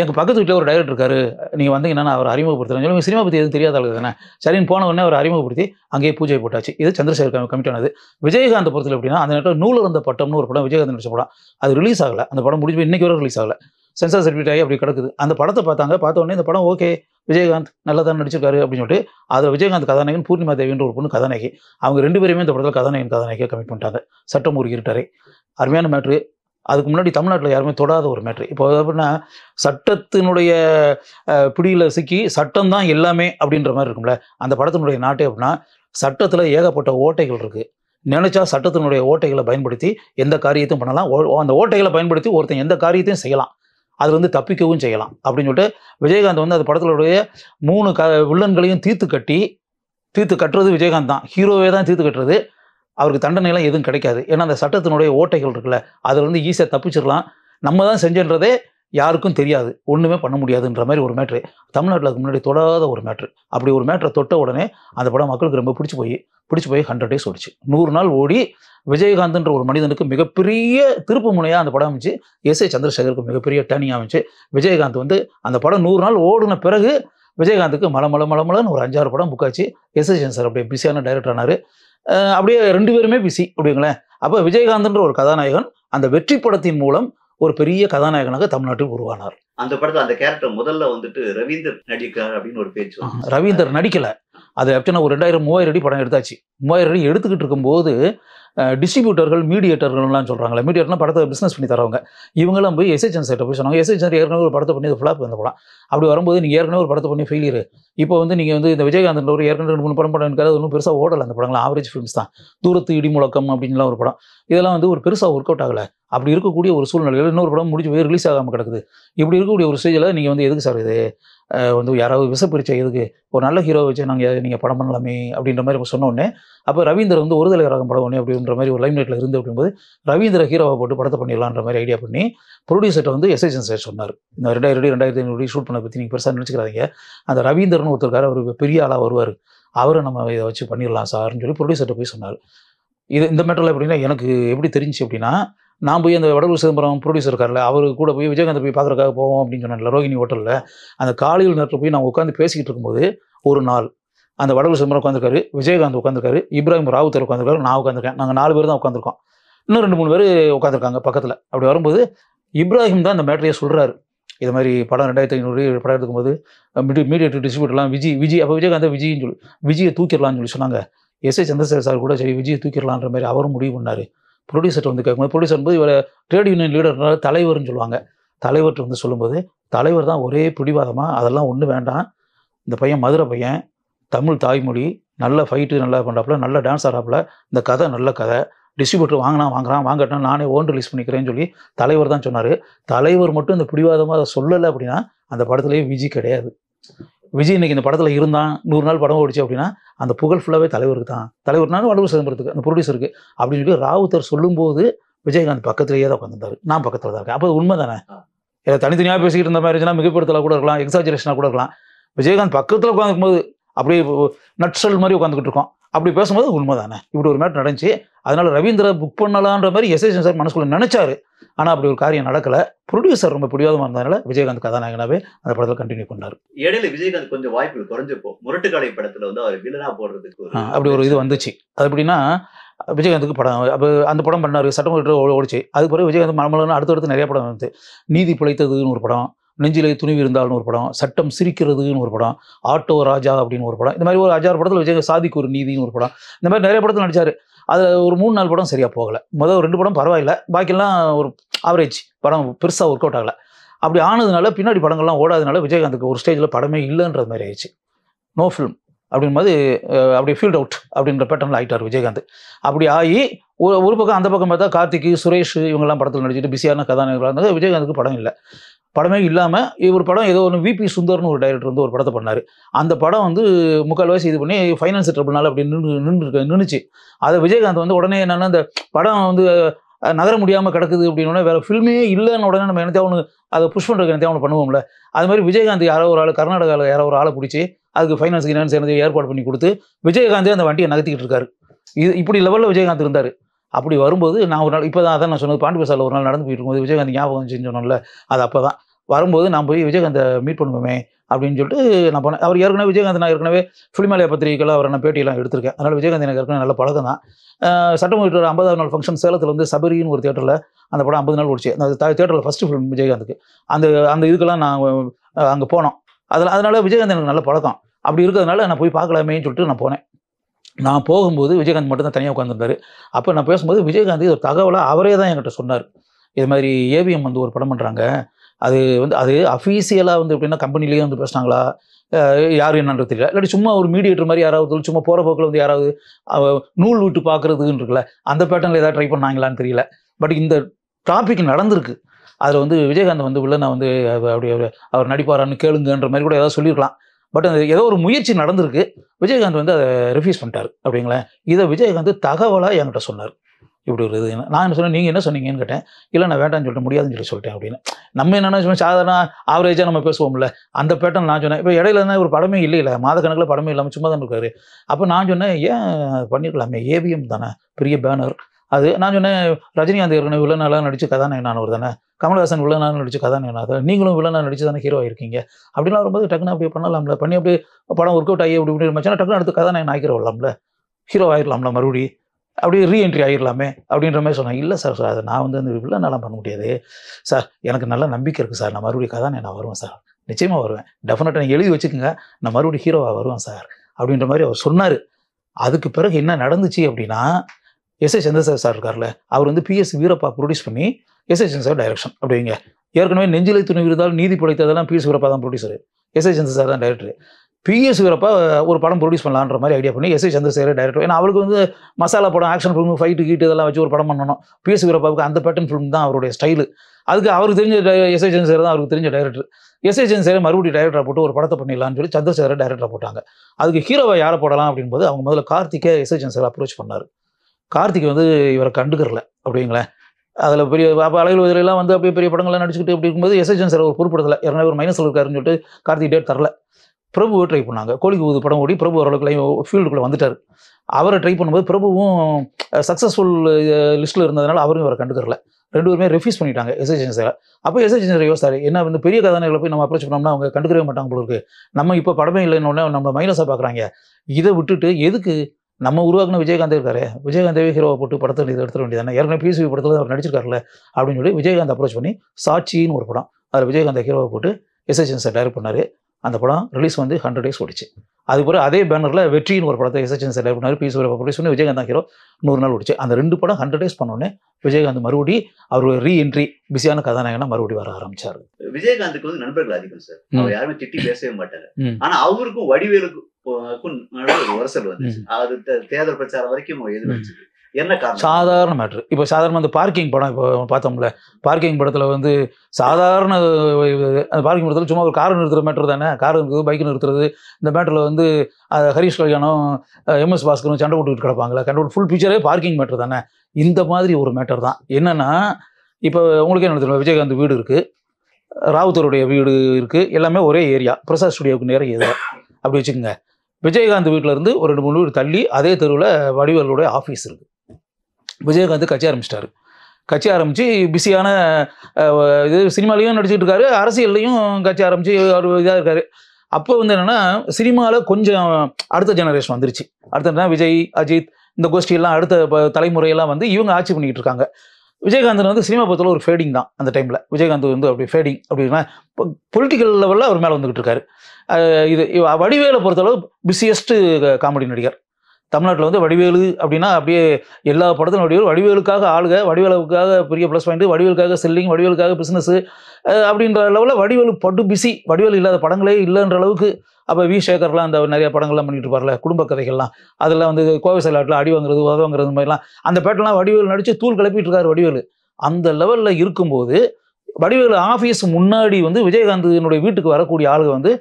எங்கள் பக்கத்து வீட்டில் ஒரு டைரக்டர் இருக்காரு நீங்கள் வந்து என்ன அவர் அறிமுகப்படுத்துறேன் சொல்லி சினிமா பற்றி எதுவும் தெரியாத அளவுக்கு தானே சரின்னு போன உடனே அவர் அறிமுகப்படுத்தி அங்கேயே பூஜை போட்டாச்சு இது சந்திரசேகர் கமிட் ஆனது விஜயகாந்த் பொறுத்தல எப்படின்னா அந்த நேரத்தில் நூலர் அந்த பட்டம்னு ஒரு படம் விஜயகாந்த் நடிச்ச படம் அது ரிலீஸ் ஆகலை அந்த படம் முடிஞ்சு இன்னைக்கு வரை ரிலீஸ் ஆகலை சென்சார் சர்டிஃபிகேட் ஆகி அப்படி கிடக்குது அந்த படத்தை பார்த்தாங்க பார்த்த உடனே இந்த படம் ஓகே விஜயகாந்த் நல்லா தான் நடிச்சிருக்காரு அப்படின்னு சொல்லிட்டு அதில் விஜயகாந்த் கதாநாயகன் பூர்ணிமா தேவின்ற ஒரு பொண்ணு கதாநாயகி அவங்க ரெண்டு பேருமே இந்த படத்தில் கதாநாயகன் கதாநாயகியாக கம்மி பண்ணிட்டாங்க சட்டம் ஒரு இருட்டாரே அருமையான மேட்ரு அதுக்கு முன்னாடி தமிழ்நாட்டில் யாருமே தொடாத ஒரு மேட்ரு இப்போ அப்படின்னா சட்டத்தினுடைய பிடியில் சிக்கி சட்டம் தான் எல்லாமே அப்படின்ற மாதிரி இருக்கும்ல அந்த படத்தினுடைய நாட்டே அப்படின்னா சட்டத்தில் ஏகப்பட்ட ஓட்டைகள் இருக்குது நினைச்சா சட்டத்தினுடைய ஓட்டைகளை பயன்படுத்தி எந்த காரியத்தையும் பண்ணலாம் அந்த ஓட்டைகளை பயன்படுத்தி ஒருத்தன் எந்த காரியத்தையும் செய்யலாம் அதுலேருந்து தப்பிக்கவும் செய்யலாம் அப்படின்னு சொல்லிட்டு விஜயகாந்த் வந்து அந்த படத்திலுடைய மூணு க வில்லன்களையும் தீர்த்து கட்டி தீர்த்து கட்டுறது விஜயகாந்த் தான் ஹீரோவே தான் தீர்த்து கட்டுறது அவருக்கு தண்டனைலாம் எதுவும் கிடைக்காது ஏன்னா அந்த சட்டத்தினுடைய ஓட்டைகள் இருக்குல்ல அதுலேருந்து ஈஸியாக தப்பிச்சிடலாம் நம்ம தான் செஞ்சன்றதே யாருக்கும் தெரியாது ஒன்றுமே பண்ண முடியாதுன்ற மாதிரி ஒரு மேட்ரு தமிழ்நாட்டில் அதுக்கு முன்னாடி தொடாத ஒரு மேட்ரு அப்படி ஒரு மேட்ரை தொட்ட உடனே அந்த படம் மக்களுக்கு ரொம்ப பிடிச்சி போய் பிடிச்சி போய் ஹண்ட்ரட் டேஸ் ஓடிச்சு நூறு நாள் ஓடி விஜயகாந்த்ன்ற ஒரு மனிதனுக்கு மிகப்பெரிய திருப்பு முனையாக அந்த படம் அமைச்சு எஸ் ஏ சந்திரசேகருக்கு மிகப்பெரிய டேர்னிங் அமைச்சு விஜயகாந்த் வந்து அந்த படம் நூறு நாள் ஓடின பிறகு விஜயகாந்துக்கு மல மல மலன்னு ஒரு அஞ்சாறு படம் புக்காச்சு எஸ் ஏ சார் அப்படியே பிஸியான டைரக்டர் ஆனார் அப்படியே ரெண்டு பேருமே பிஸி அப்படிங்களேன் அப்போ விஜயகாந்த்ன்ற ஒரு கதாநாயகன் அந்த வெற்றி படத்தின் மூலம் ஒரு பெரிய கதாநாயகனாக தமிழ்நாட்டில் உருவானார் அந்த படத்தில் அந்த கேரக்டர் முதல்ல வந்துட்டு ரவீந்தர் நடிக்கிறார் அப்படின்னு ஒரு பேச்சு ரவீந்தர் நடிக்கல அது ஆக்சுவலாக ஒரு ரெண்டாயிரம் மூவாயிரம் அடி படம் எடுத்தாச்சு மூவாயிரம் அடி எடுத்துக்கிட்டு இருக்கும்போது டிஸ்ட்ரிபியூட்டர்கள் மீடியேட்டர்கள்லாம் சொல்கிறாங்களே மீடியேட்டர்னா படத்தை பிஸ்னஸ் பண்ணி தரவங்க இவங்களாம் போய் எஸ்எச்என் சைட்டை போய் சொன்னாங்க எஸ்எச்என் ஏற்கனவே ஒரு படத்தை பண்ணி அது ஃப்ளாப் வந்த படம் அப்படி வரும்போது நீங்கள் ஏற்கனவே ஒரு படத்தை பண்ணி ஃபெயிலியர் இப்போ வந்து நீங்கள் வந்து இந்த விஜயகாந்தன் ஒரு ஏற்கனவே ரெண்டு மூணு படம் படம் எனக்கு ஒன்றும் பெருசாக ஓடலை அந்த படங்கள் ஆவரேஜ் ஃபிலிம்ஸ் தான் தூரத்து இடி முழக்கம் அப்படின்லாம் ஒரு படம் இதெல்லாம் வந்து ஒரு பெருசாக ஒர்க் அவுட் ஆகலை அப்படி இருக்கக்கூடிய ஒரு சூழ்நிலையில் இன்னொரு படம் முடிஞ்சு போய் ரிலீஸ் ஆகாமல் கிடக்குது இப்படி இருக்கக்கூடிய ஒரு ஸ்டேஜில் நீங்கள் வந்து எதுக்கு சார் இது வந்து யாராவது விசப்பரிச்சை இதுக்கு ஒரு நல்ல ஹீரோ வச்சு நாங்கள் நீங்கள் படம் பண்ணலாமே அப்படின்ற மாதிரி சொன்னோடனே அப்போ ரவீந்தர் வந்து ஒரு தலைவராக ராகம் படம் ஒன்று அப்படின்ற மாதிரி ஒரு லைட்டில் இருந்து அப்படிங்கும்போது ரவீந்திர ஹீரோவை போட்டு படத்தை பண்ணிடலான்ற மாதிரி ஐடியா பண்ணி ப்ரொடியூசர்கிட்ட வந்து எஸ்ஐசன் சார் சொன்னார் இந்த ரெண்டாயிரம் ரெடி ரெண்டாயிரத்தி ஐநூறு ஷூட் பண்ண பற்றி நீங்கள் பெருசாக நினச்சிக்கிறாதீங்க அந்த ரவீந்தர்னு ஒருத்தருக்கார் ஒரு பெரிய ஆளாக வருவார் அவரை நம்ம இதை வச்சு பண்ணிடலாம் சார்னு சொல்லி ப்ரொடியூசர்கிட்ட போய் சொன்னார் இது இந்த மேட்டரில் எப்படின்னா எனக்கு எப்படி தெரிஞ்சு அப்படின்னா நான் போய் அந்த வடலூர் சிதம்பரம் ப்ரொடியூசர் இருக்கார்ல அவர் கூட போய் விஜயகாந்த் போய் பார்க்குறக்காக போவோம் அப்படின்னு சொன்னார்ல ரோகிணி ஹோட்டலில் அந்த காலையில் நேரத்தில் போய் நான் உட்காந்து பேசிக்கிட்டு இருக்கும்போது ஒரு நாள் அந்த வடலூர் சிதம்பரம் உட்காந்துருக்காரு விஜயகாந்த் உட்காந்துருக்காரு இப்ராஹிம் ராவுத்தர் உட்காந்துருக்காரு நான் உட்காந்துருக்கேன் நாங்கள் நாலு பேர் தான் உட்காந்துருக்கோம் இன்னும் ரெண்டு மூணு பேர் உட்காந்துருக்காங்க பக்கத்தில் அப்படி வரும்போது இப்ராஹிம் தான் அந்த மேட்டரையே சொல்கிறாரு இது மாதிரி படம் ரெண்டாயிரத்தி ஐநூறு படம் எடுக்கும்போது மீடியேட் டிஸ்ட்ரிபியூட்டர்லாம் விஜய் விஜய் அப்போ விஜயகாந்த் விஜய்னு சொல்லி விஜயை தூக்கிடலாம்னு சொல்லி சொன்னாங்க எஸ் ஏ சந்திரசேகர் சார் கூட சரி விஜயை தூக்கிடலான்ற மாதிரி அவரும் முடிவு பண்ணார் ப்ரொடியூசர் வந்து கேட்கும்போது ப்ரொடியூசர் வந்து இவர் ட்ரேட் யூனியன் லீடர்னால தலைவர்னு சொல்லுவாங்க தலைவர்கிட்ட வந்து சொல்லும்போது தலைவர் தான் ஒரே பிடிவாதமாக அதெல்லாம் ஒன்றும் வேண்டாம் இந்த பையன் மதுரை பையன் தமிழ் தாய்மொழி நல்ல ஃபைட்டு நல்லா பண்ணுறாப்புல நல்ல டான்ஸ் ஆடாப்புல இந்த கதை நல்ல கதை டிஸ்ட்ரிபியூட்டர் வாங்கினா வாங்குறான் வாங்கட்டினா நானே ஓன் ரிலீஸ் பண்ணிக்கிறேன்னு சொல்லி தலைவர் தான் சொன்னார் தலைவர் மட்டும் இந்த பிடிவாதமாக அதை சொல்லலை அப்படின்னா அந்த படத்துலேயே விஜி கிடையாது விஜய் இன்னைக்கு இந்த படத்தில் இருந்தான் நூறு நாள் படம் ஓடிச்சு அப்படின்னா அந்த புகழ் ஃபுல்லாகவே தலைவருக்கு தான் தலைவர்னாலும் வலுவு சிதம்பரத்துக்கு அந்த ப்ரொடியூசருக்கு அப்படின்னு சொல்லி ராவுத்தர் சொல்லும்போது விஜயகாந்த் பக்கத்துலேயே தான் உட்காந்துருந்தாரு நான் பக்கத்தில் தான் இருக்கேன் அப்போ உண்மை தானே இல்லை தனித்தனியாக பேசிக்கிட்டு இருந்த மாதிரி இருந்துச்சுன்னா மிகப்படுத்தலாக கூட இருக்கலாம் எக்ஸாஜரேஷனாக கூட இருக்கலாம் விஜயகாந்த் பக்கத்தில் போது அப்படியே நட்சல் மாதிரி உட்காந்துக்கிட்டு இருக்கோம் அப்படி பேசும்போது உண்மை தானே இப்படி ஒரு மேட் நடந்துச்சு அதனால் ரவீந்திர புக் பண்ணலான்ற மாதிரி எஸ்எஸ்என் சார் மனசுக்குள்ள நினச்சாரு ஆனால் அப்படி ஒரு காரியம் நடக்கலை ப்ரொடியூசர் ரொம்ப பிடிவாதமாக இருந்ததுனால விஜயகாந்த் கதாநாயகனாவே அந்த படத்தில் கண்டினியூ பண்ணார் இடையில விஜயகாந்த் கொஞ்சம் வாய்ப்புகள் குறைஞ்சப்போ முரட்டுக்காலை படத்தில் வந்து அவர் வில்லனாக போடுறதுக்கு அப்படி ஒரு இது வந்துச்சு அது எப்படின்னா விஜயகாந்துக்கு படம் அப்போ அந்த படம் பண்ணார் சட்டம் ஓடிச்சு அது பிறகு விஜயகாந்த் மரமலன்னு அடுத்தடுத்து நிறைய படம் வந்து நீதி பிழைத்ததுன்னு ஒரு படம் நெஞ்சிலே துணிவு இருந்தால்னு ஒரு படம் சட்டம் சிரிக்கிறதுன்னு ஒரு படம் ஆட்டோ ராஜா அப்படின்னு ஒரு படம் இந்த மாதிரி ஒரு அஜார் படத்தில் விஜயகாந்த் சாதிக்கு ஒரு நீதினு ஒரு படம் இந்த மாதிரி நிறைய படத்தில் நடித்தார் அது ஒரு மூணு நாள் படம் சரியாக போகலை முதல் ரெண்டு படம் பரவாயில்ல பாக்கிலாம் ஒரு ஆவரேஜ் படம் பெருசாக ஒர்க் அவுட் ஆகலை அப்படி ஆனதுனால பின்னாடி படங்கள்லாம் ஓடாதனால விஜயகாந்துக்கு ஒரு ஸ்டேஜில் படமே இல்லைன்றது மாதிரி ஆயிடுச்சு நோ அப்படின் மாதிரி அப்படி ஃபீல்ட் அவுட் அப்படின்ற பேட்டர்னில் ஆகிட்டார் விஜயகாந்த் அப்படி ஆகி ஒரு ஒரு பக்கம் அந்த பக்கம் பார்த்தா கார்த்திக் சுரேஷ் இவங்கெல்லாம் படத்தில் நடிச்சுட்டு பிஸியான கதாநாயகர்களாக இருந்தாங்க விஜயகாந்துக்கு படம் இல்லை படமே இல்லாமல் இவர் படம் ஏதோ ஒன்று விபி சுந்தர்னு ஒரு டைரக்டர் வந்து ஒரு படத்தை பண்ணார் அந்த படம் வந்து முக்கால்வாசி இது பண்ணி ஃபைனான்ஸ் ட்ரபிள்னால அப்படி நின்று நின்று நின்றுச்சு அதை விஜயகாந்த் வந்து உடனே என்னென்னா அந்த படம் வந்து நகர முடியாமல் கிடக்குது அப்படின்னு வேறு ஃபில்மே இல்லைன்னு உடனே நம்ம என்னத்தையும் ஒன்று அதை புஷ் பண்ணுறதுக்கு என்னத்தையும் ஒன்று பண்ணுவோம்ல அது மாதிரி விஜயகாந்த் யாரோ ஒரு ஆள் கர்நாடகாவில் யாரோ ஒரு ஆளை பிடிச்சி அதுக்கு ஃபைனான்ஸ் கினான்ஸ் எனது ஏற்பாடு பண்ணி கொடுத்து விஜயகாந்தே அந்த வண்டியை நகர்த்திக்கிட்டு இருக்காரு இது இப்படி லெவலில் விஜயகாந்த் இருந்தார் அப்படி வரும்போது நான் ஒரு நாள் இப்போ தான் அதான் நான் சொன்னது பாண்டிபசாலில் ஒரு நாள் நடந்து போயிட்டு இருக்கும்போது விஜயகாந்த் ஞாபகம் செஞ்சோன்னல அது அப்போ தான் வரும்போது நான் போய் விஜயகாந்தை மீட் பண்ணுவோமே அப்படின்னு சொல்லிட்டு நான் போனேன் அவர் ஏற்கனவே விஜயகாந்த் நான் ஏற்கனவே புலிமலைய பத்திரிகைகள் அவரை நான் பேட்டியெல்லாம் எடுத்திருக்கேன் அதனால் விஜயகாந்த் எனக்கு ஏற்கனவே நல்ல பழக்கம் தான் சட்டமன்ற ஐம்பதாவது நாள் ஃபங்க்ஷன் சேலத்தில் வந்து சபரின்னு ஒரு தேட்டரில் அந்த படம் ஐம்பது நாள் ஓடிச்சு அந்த தேட்டரில் ஃபஸ்ட்டு ஃபிலிம் விஜயகாந்துக்கு அந்த அந்த இதுக்கெல்லாம் நான் அங்கே போனோம் அதில் அதனால் விஜயகாந்த் எனக்கு நல்ல பழக்கம் அப்படி இருக்கிறதுனால நான் போய் பார்க்கலாமேன்னு சொல்லிட்டு நான் போனேன் நான் போகும்போது விஜயகாந்த் மட்டும் தான் தனியாக உட்காந்துருந்தார் அப்போ நான் பேசும்போது விஜயகாந்த் ஒரு தகவலை அவரே தான் என்கிட்ட சொன்னார் இது மாதிரி ஏவிஎம் வந்து ஒரு படம் பண்ணுறாங்க அது வந்து அது அஃபீஷியலாக வந்து எப்படின்னா கம்பெனிலேயே வந்து பேசினாங்களா யார் என்னன்றது தெரியல இல்லாட்டி சும்மா ஒரு மீடியேட்டர் மாதிரி யாராவது சும்மா போகிற போக்கில் வந்து யாராவது நூல் விட்டு பார்க்குறதுன்னு இருக்குல்ல அந்த பேட்டர்னில் ஏதாவது ட்ரை பண்ணாங்களான்னு தெரியல பட் இந்த டாபிக் நடந்திருக்கு அதில் வந்து விஜயகாந்த் வந்து உள்ள நான் வந்து அப்படி அவர் நடிப்பாரான்னு கேளுங்கன்ற மாதிரி கூட ஏதாவது சொல்லியிருக்கலாம் பட் அந்த ஏதோ ஒரு முயற்சி நடந்திருக்கு விஜயகாந்த் வந்து அதை ரெஃப்யூஸ் பண்ணிட்டார் அப்படிங்களேன் இதை விஜயகாந்த் தகவலாக என்கிட்ட சொன்னார் இப்படி ஒரு இது நான் என்ன சொன்னேன் நீங்கள் என்ன சொன்னீங்கன்னு கேட்டேன் இல்லை நான் வேண்டாம்னு சொல்லிட்டு முடியாதுன்னு சொல்லி சொல்லிட்டேன் அப்படின்னு நம்ம என்னென்ன சாதாரண ஆவரேஜாக நம்ம பேசுவோம்ல அந்த பேட்டர்ன் நான் சொன்னேன் இப்போ இடையில இருந்தால் ஒரு படமே இல்லையில மாதக்கணக்கில் படமே இல்லாமல் சும்மா தான் இருக்காரு அப்போ நான் சொன்னேன் ஏன் பண்ணியிருக்கலாமே ஏவிஎம் தானே பெரிய பேனர் அது நான் சொன்னேன் ரஜினிகாந்த் ஏற்கனவே வில்லனாலாம் நடித்து ஒரு தானே கமல்ஹாசன் வில்லனாலும் நடித்து கதாநாயகனாக நீங்களும் வில்லனாக நடித்து தானே ஹீரோ ஆயிருக்கீங்க அப்படிலாம் வரும்போது டக்குன்னு அப்படியே பண்ணலாம்ல பண்ணி அப்படியே படம் ஒர்க் அவுட் ஆகி அப்படி இப்படி இருந்துச்சுன்னா டக்குன்னு அடுத்து கதாநாயகன் ஆகிக்கிறவலாம்ல ஹீரோ ஆகிடலாம்ல மறுபடியும் அப்படியே ரீஎன்ட்ரி ஆகிடலாமே அப்படின்ற மாதிரி சொன்னாங்க இல்லை சார் சார் அதை நான் வந்து அந்த இல்லை நல்லா பண்ண முடியாது சார் எனக்கு நல்ல நம்பிக்கை இருக்குது சார் நான் மறுபடியும் கதை நான் வருவேன் சார் நிச்சயமாக வருவேன் டெஃபினட்டாக நீங்கள் எழுதி வச்சுக்கோங்க நான் மறுபடியும் ஹீரோவாக வருவேன் சார் அப்படின்ற மாதிரி அவர் சொன்னார் அதுக்கு பிறகு என்ன நடந்துச்சு அப்படின்னா எஸ் ஏ சந்திரசேகர் சார் இருக்கார்ல அவர் வந்து பிஎஸ் வீரப்பா ப்ரொடியூஸ் பண்ணி எஸ் ஏ சந்திரசேகர் டைரக்ஷன் அப்படிங்க ஏற்கனவே நெஞ்சிலை துணை இருந்தாலும் நீதி படைத்ததெல்லாம் பிஎஸ் வீரப்பா தான் ப்ரொடியூசர் எஸ் ஏ சந்திரசேகர் தான் டைரக்டர் பிஎஸ் வீரப்பா ஒரு படம் ப்ரொடியூஸ் பண்ணலான்ற மாதிரி ஐடியா பண்ணி எஸ் ஏ சந்திரசேகர் டைரக்டர் ஏன்னா அவருக்கு வந்து மசாலா படம் ஆக்ஷன் ஃபிலிம் ஃபைட்டு கீட்டு இதெல்லாம் வச்சு ஒரு படம் பண்ணணும் பிஎஸ் வீரப்பாவுக்கு அந்த பேட்டர்ன் ஃபிலிம் தான் அவருடைய ஸ்டைலு அதுக்கு அவருக்கு தெரிஞ்ச எஸ் ஏ சந்திரசேகர் தான் அவருக்கு தெரிஞ்ச டைரக்டர் எஸ் ஏ சந்திரசேகர் மறுபடியும் டைரக்டராக போட்டு ஒரு படத்தை பண்ணிடலாம்னு சொல்லி சந்திரசேகர் டைரக்டராக போட்டாங்க அதுக்கு ஹீரோவை யாரை போடலாம் அப்படின்போது அவங்க முதல்ல கார்த்திகை எஸ் ஏ சந்திரசேகர் அப்ரோச் பண்ணார் கார்த்திக் வந்து இவரை கண்டுக்கிறல அப்படிங்களேன் அதில் பெரிய அப்போ அழகில் வதிலெல்லாம் வந்து அப்படியே பெரிய படங்கள்லாம் நடிச்சுக்கிட்டு அப்படி இருக்கும்போது எஸ் சந்திரசேகர் ஒரு பொறுப்படுத்தலை ஏன்னா ஒரு மைனஸ் இருக்காருன்னு சொல்லிட்டு கார்த்திக் டேட் தரல பிரபு ட்ரை பண்ணாங்க கோழிக்கு ஊது படம் ஓடி பிரபு அவர்களுக்கு ஃபீல்டுக்குள்ளே வந்துட்டார் அவரை ட்ரை பண்ணும்போது பிரபுவும் சக்ஸஸ்ஃபுல் லிஸ்ட்டில் இருந்ததுனால அவரும் அவரை கண்டுக்கிறல ரெண்டு பேருமே ரெஃப்யூஸ் பண்ணிட்டாங்க எஸ்ஐ ஜென்சரை அப்போ எஸ்ஐ ஜென்சர் என்ன வந்து பெரிய கதாநாயகளை போய் நம்ம அப்ரோச் பண்ணோம்னா அவங்க கண்டுக்கவே மாட்டாங்க போல நம்ம இப்போ படமே இல்லைன்னு நம்ம மைனஸாக பார்க்குறாங்க இதை விட்டுட்டு எதுக்கு நம்ம உருவாக்கின விஜயகாந்த் இருக்காரு விஜயகாந்தவே ஹீரோவை போட்டு படத்தை இது எடுத்துட வேண்டியதானே ஏற்கனவே பிசிபி படத்தில் அவர் நடிச்சிருக்காருல்ல அப்படின்னு சொல்லி விஜயகாந்த் அப்ரோச் பண்ணி சாட்சின்னு ஒரு படம் அதில் விஜயகாந்த் ஹீரோவை போட்டு எஸ்ஐ ஜென்சர் டைரக்ட் பண்ணார் அந்த படம் ரிலீஸ் வந்து ஹண்ட்ரட் டேஸ் ஓடிச்சு அதுக்கப்புறம் அதே பேனரில் வெற்றின்னு ஒரு படத்தை எஸ்எச்என் சார் பண்ணார் பி சூரிய ப்ரொடியூஸ் பண்ணி விஜயகாந்த் ஹீரோ நூறு நாள் ஓடிச்சு அந்த ரெண்டு படம் ஹண்ட்ரட் டேஸ் பண்ணோடனே விஜயகாந்த் மறுபடி அவர் ரீஎன்ட்ரி பிஸியான கதாநாயகனா மறுபடி வர ஆரம்பிச்சார் விஜயகாந்துக்கு வந்து நண்பர்கள் அதிகம் சார் அவர் யாருமே திட்டி பேசவே மாட்டாங்க ஆனா அவருக்கும் வடிவேலுக்கும் அரசல் வந்து அது தேர்தல் பிரச்சாரம் வரைக்கும் எதிர்ப்பு என்ன சாதாரண மேட்ரு இப்போ சாதாரண அந்த பார்க்கிங் படம் இப்போ பார்த்தோம்ல பார்க்கிங் படத்தில் வந்து சாதாரண அந்த பார்க்கிங் படத்தில் சும்மா ஒரு கார் நிறுத்துகிற மேட்ரு தானே கார் இருக்குது பைக் நிறுத்துறது இந்த மேட்டரில் வந்து ஹரீஷ் கல்யாணம் எம்எஸ் பாஸ்கரும் சண்டை போட்டுக்கிட்டு கிடப்பாங்களே கண்டோட ஃபுல் பிக்சரே பார்க்கிங் மேட்ரு தானே இந்த மாதிரி ஒரு மேட்டர் தான் என்னென்னா இப்போ உங்களுக்கு என்ன தெரியும் விஜயகாந்த் வீடு இருக்குது ராவுத்தருடைய வீடு இருக்குது எல்லாமே ஒரே ஏரியா பிரசாத் ஸ்டுடியோவுக்கு நேரம் ஏதோ அப்படி வச்சுக்கோங்க விஜயகாந்த் வீட்டிலேருந்து ஒரு ரெண்டு மூணு வீடு தள்ளி அதே தெருவில் வடிவர்களுடைய ஆஃபீஸ் இருக்குது விஜயகாந்த் கட்சி ஆரம்பிச்சிட்டாரு கட்சி ஆரம்பித்து பிஸியான இது சினிமாலேயும் நடிச்சுட்டு இருக்காரு அரசியல்லையும் கட்சி ஆரம்பித்து அவர் இதாக இருக்கார் அப்போ வந்து என்னென்னா சினிமாவில் கொஞ்சம் அடுத்த ஜெனரேஷன் வந்துருச்சு அடுத்த விஜய் அஜித் இந்த கோஷ்டியெல்லாம் அடுத்த தலைமுறையெல்லாம் வந்து இவங்க ஆட்சி பண்ணிக்கிட்டு இருக்காங்க விஜயகாந்தன் வந்து சினிமா பொறுத்தல ஒரு ஃபேடிங் தான் அந்த டைமில் விஜயகாந்த் வந்து அப்படி ஃபேடிங் அப்படின்னா இப்போ பொலிட்டிக்கல் லெவலில் அவர் மேலே வந்துக்கிட்டு இருக்காரு இது வடிவேலை பொறுத்தளவு பிஸியஸ்ட்டு காமெடி நடிகர் தமிழ்நாட்டில் வந்து வடிவேலு அப்படின்னா அப்படியே எல்லா படத்திலும் வடிவேல் வடிவேலுக்காக ஆளுக வடிவேலுக்காக பெரிய ப்ளஸ் பாயிண்ட் வடிவேலுக்காக செல்லிங் வடிவேலுக்காக பிஸ்னஸ்ஸு அப்படின்ற லெவலில் வடிவேலு படு பிஸி வடிவேல் இல்லாத படங்களே இல்லைன்ற அளவுக்கு அப்போ வி சேகர்லாம் அந்த நிறைய படங்கள்லாம் பண்ணிட்டு இருப்பார்ல குடும்ப கதைகள்லாம் அதில் வந்து கோவை செயலாட்டில் அடி வாங்குறது உத வாங்குறது மாதிரிலாம் அந்த பேட்டெல்லாம் வடிவேல் நடித்து தூள் கிளப்பிட்டு இருக்காரு வடிவேலு அந்த லெவலில் இருக்கும்போது வடிவேலு ஆஃபீஸ் முன்னாடி வந்து விஜயகாந்தினுடைய வீட்டுக்கு வரக்கூடிய ஆளுகள் வந்து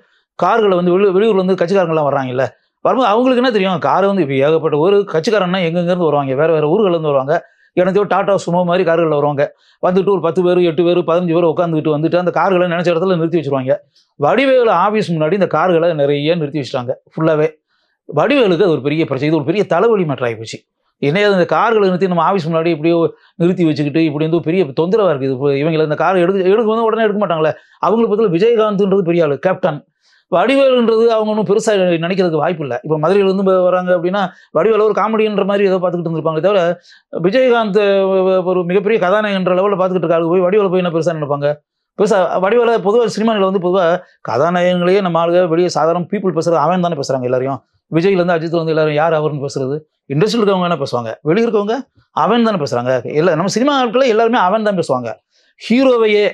கார்களை வந்து வெளியூர்லேருந்து கட்சிக்காரங்களாம் வர்றாங்கல்ல வரும்போது அவங்களுக்கு என்ன தெரியும் கார் வந்து இப்போ ஏகப்பட்ட ஒரு கட்சிக்காரன்னா எங்கெங்கேருந்து வருவாங்க வேறு வேறு ஊர்கள்லேருந்து வருவாங்க எனத்தையோ டாட்டா சுமோ மாதிரி கார்களில் வருவாங்க வந்துட்டு ஒரு பத்து பேர் எட்டு பேர் பதினஞ்சு பேர் உட்காந்துக்கிட்டு வந்துட்டு அந்த கார்களை நினச்ச இடத்துல நிறுத்தி வச்சுருவாங்க வடிவேலு ஆஃபீஸ் முன்னாடி இந்த கார்களை நிறைய நிறுத்தி வச்சுட்டாங்க ஃபுல்லாகவே வடிவேலுக்கு அது ஒரு பெரிய பிரச்சனை இது ஒரு பெரிய தலைவலி மாற்றம் ஆகிப்போச்சு என்னையாவது இந்த கார்களை நிறுத்தி நம்ம ஆஃபீஸ் முன்னாடி இப்படியோ நிறுத்தி வச்சுக்கிட்டு இப்படி வந்து பெரிய தொந்தரவாக இருக்குது இப்போ இவங்களை இந்த கார் எடுக்க எடுக்கும் உடனே எடுக்க மாட்டாங்களே அவங்களுக்கு பற்றியில் விஜயகாந்த்ன்றது பெரிய ஆள் கேப்டன் வடிவேலுன்றது அவங்க ஒன்றும் பெருசாக நினைக்கிறதுக்கு வாய்ப்பு இல்லை இப்போ மதுரையிலேருந்து வராங்க அப்படின்னா வடிவேல ஒரு காமெடின்ற மாதிரி ஏதோ பார்த்துக்கிட்டு இருந்திருப்பாங்க தவிர விஜயகாந்த் ஒரு மிகப்பெரிய கதாநாயகன்ற லெவலில் பார்த்துக்கிட்டு இருக்காரு போய் வடிவேல போய் என்ன பெருசாக நினைப்பாங்க பெருசாக வடிவேல பொதுவாக சினிமாவில் வந்து பொதுவாக கதாநாயகங்களையே நம்ம ஆளுக வெளியே சாதாரண பீப்புள் பேசுகிறது அவன் தானே பேசுகிறாங்க எல்லாரையும் விஜய்லேருந்து அஜித் வந்து எல்லாரும் யார் அவர்னு பேசுறது இண்டஸ்ட்ரியில் இருக்கவங்க என்ன பேசுவாங்க வெளியிருக்கவங்க அவன் தானே பேசுகிறாங்க இல்லை நம்ம சினிமா ஆட்களை எல்லாருமே அவன் தான் பேசுவாங்க ஹீரோவையே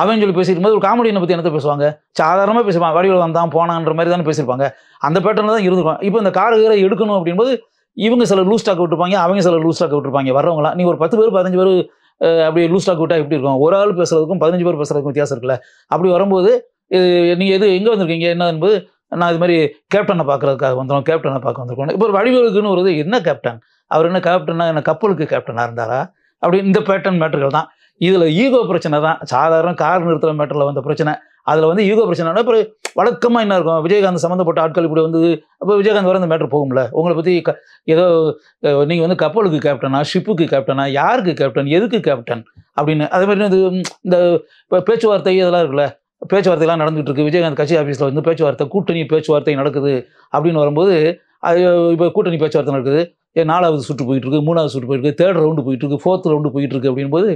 அவன் சொல்லி பேசிட்டு போது ஒரு காமெடியனை பற்றி என்ன பேசுவாங்க சாதாரணமாக பேசுவாங்க வடிவில் வந்தான் போனான்ற மாதிரி தானே பேசியிருப்பாங்க அந்த பேட்டர்ல தான் இருந்துருக்கும் இப்போ இந்த கார் வேற எடுக்கணும் அப்படின்போது இவங்க சில லூஸ் ஸ்டாக் விட்டுருப்பாங்க அவங்க சில லூஸ் ஸ்டாக் விட்டுருப்பாங்க வர்றவங்களாம் நீங்கள் ஒரு பத்து பேர் பதினஞ்சு பேர் அப்படி லூஸ் ஸ்டாக் விட்டா எப்படி இருக்கும் ஒரு ஆள் பேசுறதுக்கும் பதினஞ்சு பேர் பேசுறதுக்கும் வித்தியாசம் இருக்குல்ல அப்படி வரும்போது நீங்கள் எது எங்கே வந்திருக்கீங்க என்ன என்பது நான் இது மாதிரி கேப்டனை பார்க்கறதுக்காக வந்துடும் கேப்டனை பார்க்க வந்திருக்கோம் இப்போ ஒரு வடிவேலுக்குன்னு ஒரு என்ன கேப்டன் அவர் என்ன கேப்டன்னா என்ன கப்பலுக்கு கேப்டனாக இருந்தாரா அப்படி இந்த பேட்டர்ன் மேட்டர்கள் தான் இதில் ஈகோ பிரச்சனை தான் சாதாரண கார் நிறுத்துகிற மேட்டரில் வந்த பிரச்சனை அதில் வந்து ஈகோ பிரச்சனை அப்புறம் வழக்கமாக என்ன இருக்கும் விஜயகாந்த் சம்மந்தப்பட்ட ஆட்கள் இப்படி வந்து அப்போ விஜயகாந்த் வர அந்த மேட்ரு போகும்ல உங்களை பற்றி க ஏதோ நீங்கள் வந்து கப்பலுக்கு கேப்டனா ஷிப்புக்கு கேப்டனா யாருக்கு கேப்டன் எதுக்கு கேப்டன் அப்படின்னு அதே மாதிரி இது இந்த இப்போ பேச்சுவார்த்தை இதெல்லாம் இருக்குல்ல பேச்சுவார்த்தைலாம் நடந்துகிட்டு இருக்கு விஜயகாந்த் கட்சி ஆஃபீஸில் வந்து பேச்சுவார்த்தை கூட்டணி பேச்சுவார்த்தை நடக்குது அப்படின்னு வரும்போது அது இப்போ கூட்டணி பேச்சுவார்த்தை நடக்குது நாலாவது சுற்று போயிட்டு இருக்கு மூணாவது சுற்று போயிட்டு இருக்கு தேர்ட் ரவுண்டு போயிட்டு இருக்கு ஃபோர்த் ரவுண்டு போயிட்டு இருக்கு அப்படின்போது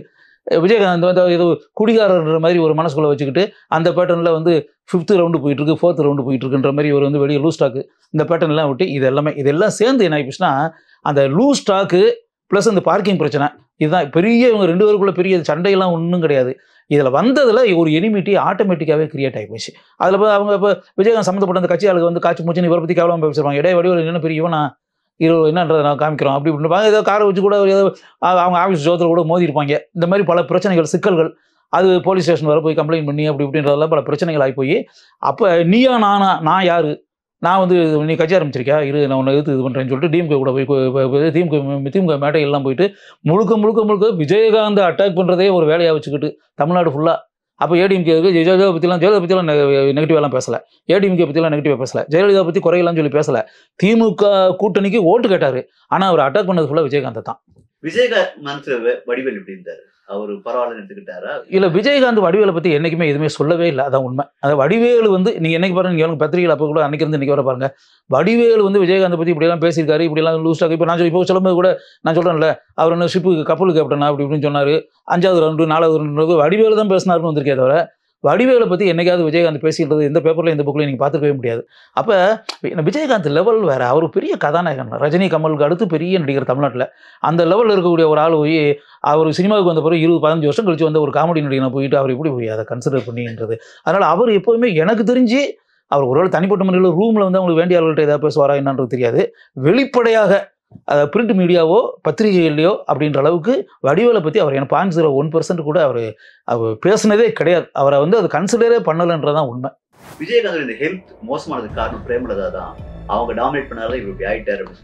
விஜயகாந்த் வந்து ஏதோ குடிகாரன்ற மாதிரி ஒரு மனசுக்குள்ளே வச்சுக்கிட்டு அந்த பேட்டர்னில் வந்து ஃபிஃப்த்து ரவுண்டு போயிட்டு இருக்கு ஃபோர்த் ரவுண்டு போயிட்டு இருக்குன்ற மாதிரி ஒரு வந்து வெளியே லூஸ் ஸ்டாக்கு இந்த பேட்டர்ன்லாம் விட்டு இது எல்லாமே இதெல்லாம் சேர்ந்து என்ன ஆயிடுச்சுன்னா அந்த லூஸ் ஸ்டாக்கு ப்ளஸ் அந்த பார்க்கிங் பிரச்சனை இதுதான் பெரிய இவங்க ரெண்டு பேருக்குள்ளே பெரிய சண்டையெல்லாம் ஒன்றும் கிடையாது இதில் வந்ததில் ஒரு எனிமிட்டி ஆட்டோமேட்டிக்காகவே கிரியேட் ஆகிப்போச்சு அதில் அவங்க இப்போ விஜயகாந்த் சம்மந்தப்பட்ட அந்த கட்சியாளுக்கு வந்து காட்சி மூச்சு இவரை பற்றி கேவலமாக பேசுவாங்க இடையே வடிவில் என்ன பெரியவனா இருபது என்னன்றதை நான் காமிக்கிறோம் அப்படி இப்படின்னு ஏதோ காரை வச்சு கூட ஏதோ அவங்க ஆஃபீஸ் ஜோத்தில் கூட மோதி இருப்பாங்க இந்த மாதிரி பல பிரச்சனைகள் சிக்கல்கள் அது போலீஸ் ஸ்டேஷன் வர போய் கம்ப்ளைண்ட் பண்ணி அப்படி இப்படின்றதெல்லாம் பல பிரச்சனைகள் ஆகி போய் அப்போ நீயா நானா நான் யார் நான் வந்து நீ கட்சி ஆரம்பிச்சிருக்கியா இரு நான் உன்னை எதிர்த்து இது பண்ணுறேன்னு சொல்லிட்டு டிஎம்கே கூட போய் திமுக திமுக மேட்டையெல்லாம் போயிட்டு முழுக்க முழுக்க முழுக்க விஜயகாந்த் அட்டாக் பண்ணுறதே ஒரு வேலையாக வச்சுக்கிட்டு தமிழ்நாடு ஃபுல்லாக அப்போ ஏடிஎம்கேவுக்கு ஜெயலலிதா பற்றிலாம் ஜெயலலிதா பற்றிலாம் நெகட்டிவெல்லாம் பேசலை ஏடிஎம்கே பற்றிலாம் நெகட்டிவாக பேசலை ஜெயலலிதா பற்றி குறையலாம்னு சொல்லி பேசலை திமுக கூட்டணிக்கு ஓட்டு கேட்டார் ஆனால் அவர் அட்டாக் பண்ணது ஃபுல்லாக விஜயகாந்த் தான் விஜயகாந்த் மனசு வடிவேல் எப்படி இருந்தார் அவர் பரவாயில்ல எடுத்துக்கிட்டாரா இல்லை விஜயகாந்த் வடிவேலை பற்றி என்றைக்குமே எதுவுமே சொல்லவே இல்லை அதான் உண்மை அந்த வடிவேலு வந்து நீங்கள் என்னைக்கு பாருங்க எவ்வளோ பத்திரிகை அப்போ கூட அன்னைக்கு இருந்து இன்றைக்கி வர பாருங்க வடிவேலு வந்து விஜயகாந்த் பற்றி இப்படிலாம் பேசியிருக்காரு இப்படிலாம் லூஸ்டாக இப்போ நான் இப்போ சொல்லும்போது கூட நான் சொல்கிறேன்ல அவர் என்ன ஷிப்பு கப்பல் கேப்டனா அப்படி இப்படின்னு சொன்னார் அஞ்சாவது ரெண்டு நாலாவது ரெண்டு வடிவேலு தான் பேசினாருன்னு வந்திருக்கே தவிர வடிவேலை பற்றி என்னைக்காவது விஜயகாந்த் பேசிக்கிறது இந்த பேப்பரில் இந்த புக்கில் நீங்கள் பார்த்துக்கவே முடியாது அப்போ விஜயகாந்த் லெவல் வேறு அவர் பெரிய கதாநாயகன் ரஜினி கமலுக்கு அடுத்து பெரிய நடிகர் தமிழ்நாட்டில் அந்த லெவலில் இருக்கக்கூடிய ஒரு ஆள் போய் அவர் சினிமாவுக்கு வந்த பிறகு இருபது பதினஞ்சு வருஷம் கழிச்சு வந்து ஒரு காமெடி நடிகனை போயிட்டு அவர் எப்படி போய் அதை கன்சிடர் பண்ணின்றது அதனால் அவர் எப்போவுமே எனக்கு தெரிஞ்சு அவர் ஒருவேளை தனிப்பட்ட முறையில் ரூமில் வந்து அவங்களுக்கு வேண்டிய ஆளுகிட்ட ஏதாவது பேசுவாரா என்னன்றது தெரியாது வெளிப்படையாக அதை பிரிண்ட் மீடியாவோ பத்திரிகைகள்லையோ அப்படின்ற அளவுக்கு வடிவேலை பற்றி அவர் எனக்கு பாயிண்ட் ஜீரோ ஒன் பர்சன்ட் கூட அவர் அவர் பேசினதே கிடையாது அவரை வந்து அதை கன்சிடரே பண்ணலைன்றதான் உண்மை விஜயகாந்த் இந்த ஹெல்த் மோசமானது காரணம் பிரேமலதா தான் அவங்க டாமினேட் பண்ணாலும் இப்படி ஆயிட்டாரு